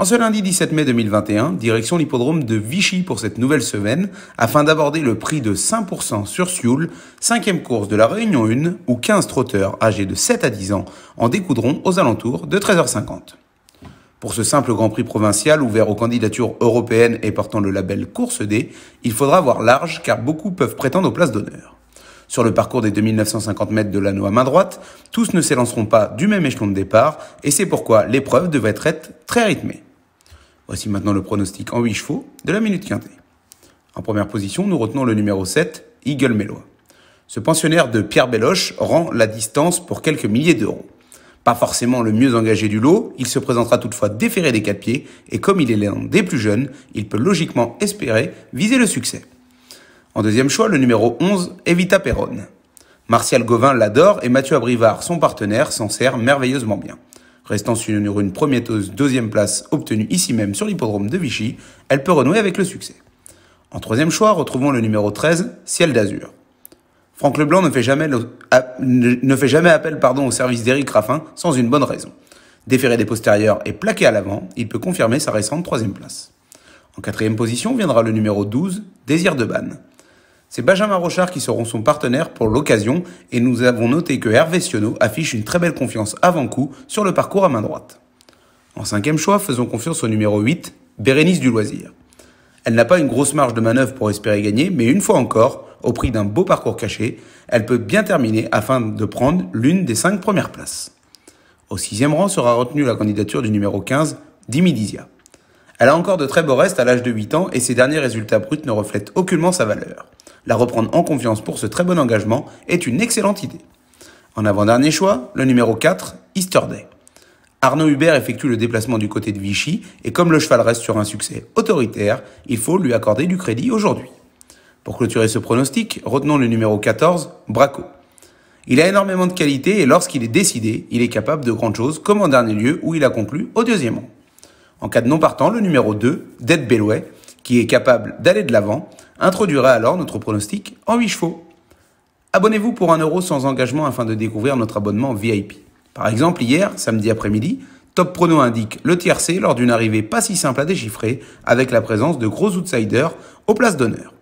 En ce lundi 17 mai 2021, direction l'hippodrome de Vichy pour cette nouvelle semaine, afin d'aborder le prix de 5% sur Sioule, cinquième course de la Réunion 1, où 15 trotteurs âgés de 7 à 10 ans en découdront aux alentours de 13h50. Pour ce simple Grand Prix provincial ouvert aux candidatures européennes et portant le label Course D, il faudra voir large car beaucoup peuvent prétendre aux places d'honneur. Sur le parcours des 2950 mètres de l'anneau à main droite, tous ne s'élanceront pas du même échelon de départ et c'est pourquoi l'épreuve devrait être très rythmée. Voici maintenant le pronostic en 8 chevaux de la minute quintée. En première position, nous retenons le numéro 7, Eagle Mélois. Ce pensionnaire de Pierre Belloche rend la distance pour quelques milliers d'euros. Pas forcément le mieux engagé du lot, il se présentera toutefois déféré des quatre pieds et comme il est l'un des plus jeunes, il peut logiquement espérer viser le succès. En deuxième choix, le numéro 11, Evita Perron. Martial Gauvin l'adore et Mathieu Abrivard, son partenaire, s'en sert merveilleusement bien. Restant sur une prometteuse deuxième place obtenue ici même sur l'hippodrome de Vichy, elle peut renouer avec le succès. En troisième choix, retrouvons le numéro 13, Ciel d'Azur. Franck Leblanc ne fait jamais, appel pardon, au service d'Eric Raffin sans une bonne raison. Déféré des postérieurs et plaqué à l'avant, il peut confirmer sa récente troisième place. En quatrième position viendra le numéro 12, Désir de Banne. C'est Benjamin Rochard qui seront son partenaire pour l'occasion et nous avons noté que Hervé Sionneau affiche une très belle confiance avant coup sur le parcours à main droite. En cinquième choix, faisons confiance au numéro 8, Bérénice du Loisir. Elle n'a pas une grosse marge de manœuvre pour espérer gagner, mais une fois encore, au prix d'un beau parcours caché, elle peut bien terminer afin de prendre l'une des cinq premières places. Au sixième rang sera retenue la candidature du numéro 15, Dimidizia. Elle a encore de très beaux restes à l'âge de 8 ans et ses derniers résultats bruts ne reflètent aucunement sa valeur. La reprendre en confiance pour ce très bon engagement est une excellente idée. En avant-dernier choix, le numéro 4, Easter Day. Arnaud Hubert effectue le déplacement du côté de Vichy et comme le cheval reste sur un succès autoritaire, il faut lui accorder du crédit aujourd'hui. Pour clôturer ce pronostic, retenons le numéro 14, Braco. Il a énormément de qualité et lorsqu'il est décidé, il est capable de grandes choses comme en dernier lieu où il a conclu au deuxième an. En cas de non partant, le numéro 2, Dead Bellway, qui est capable d'aller de l'avant, introduira alors notre pronostic en 8 chevaux. Abonnez-vous pour 1€ euro sans engagement afin de découvrir notre abonnement VIP. Par exemple, hier, samedi après-midi, Top Prono indique le tiercé lors d'une arrivée pas si simple à déchiffrer avec la présence de gros outsiders aux places d'honneur.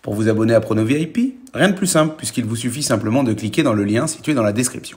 Pour vous abonner à Prono VIP, rien de plus simple puisqu'il vous suffit simplement de cliquer dans le lien situé dans la description.